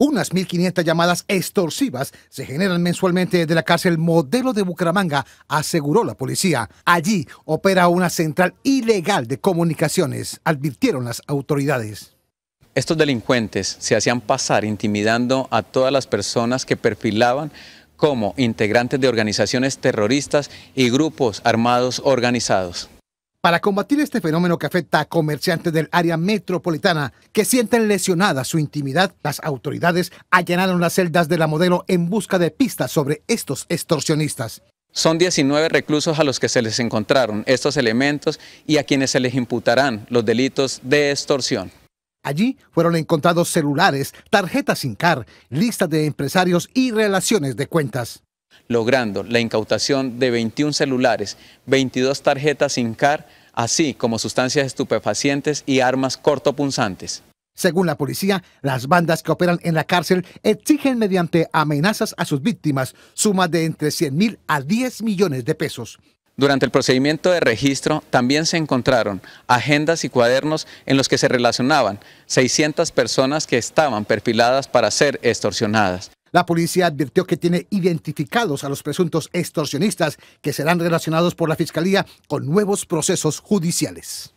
Unas 1.500 llamadas extorsivas se generan mensualmente desde la cárcel modelo de Bucaramanga, aseguró la policía. Allí opera una central ilegal de comunicaciones, advirtieron las autoridades. Estos delincuentes se hacían pasar intimidando a todas las personas que perfilaban como integrantes de organizaciones terroristas y grupos armados organizados para combatir este fenómeno que afecta a comerciantes del área metropolitana que sienten lesionada su intimidad, las autoridades allanaron las celdas de la modelo en busca de pistas sobre estos extorsionistas. Son 19 reclusos a los que se les encontraron estos elementos y a quienes se les imputarán los delitos de extorsión. Allí fueron encontrados celulares, tarjetas sin car, listas de empresarios y relaciones de cuentas logrando la incautación de 21 celulares, 22 tarjetas sin car, así como sustancias estupefacientes y armas cortopunzantes. Según la policía, las bandas que operan en la cárcel exigen mediante amenazas a sus víctimas sumas de entre 100 mil a 10 millones de pesos. Durante el procedimiento de registro también se encontraron agendas y cuadernos en los que se relacionaban 600 personas que estaban perfiladas para ser extorsionadas. La policía advirtió que tiene identificados a los presuntos extorsionistas que serán relacionados por la Fiscalía con nuevos procesos judiciales.